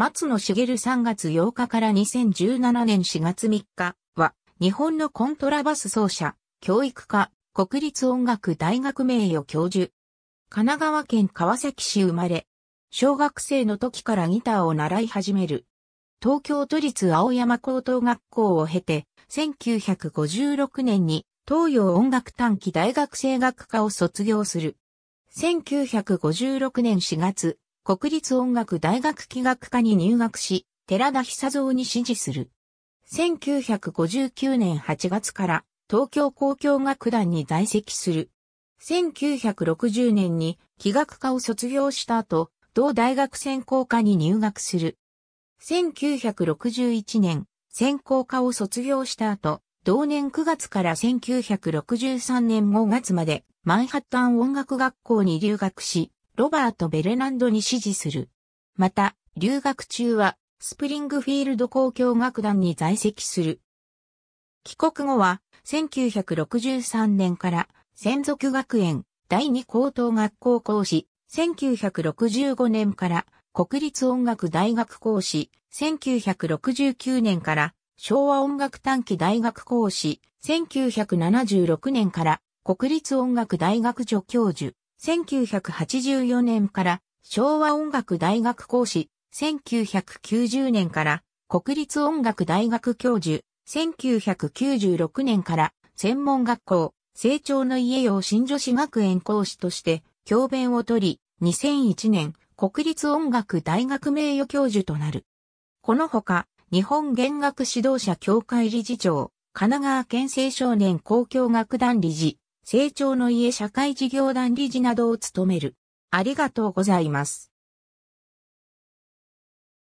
松野茂3月8日から2017年4月3日は、日本のコントラバス奏者、教育科、国立音楽大学名誉教授。神奈川県川崎市生まれ、小学生の時からギターを習い始める。東京都立青山高等学校を経て、1956年に東洋音楽短期大学生学科を卒業する。1956年4月、国立音楽大学器楽科に入学し、寺田久蔵に師事する。1959年8月から東京交響楽団に在籍する。1960年に器楽科を卒業した後、同大学専攻科に入学する。1961年、専攻科を卒業した後、同年9月から1963年5月までマンハッタン音楽学校に留学し、ロバート・ベレナンドに支持する。また、留学中は、スプリングフィールド交響楽団に在籍する。帰国後は、1963年から、専属学園第二高等学校講師、1965年から国立音楽大学講師、1969年から昭和音楽短期大学講師、1976年から国立音楽大学助教授、1984年から昭和音楽大学講師、1990年から国立音楽大学教授、1996年から専門学校、成長の家用新女子学園講師として教鞭を取り、2001年国立音楽大学名誉教授となる。このほか、日本弦楽指導者協会理事長、神奈川県青少年公共楽団理事、成長の家社会事業団理事などを務める。ありがとうございます。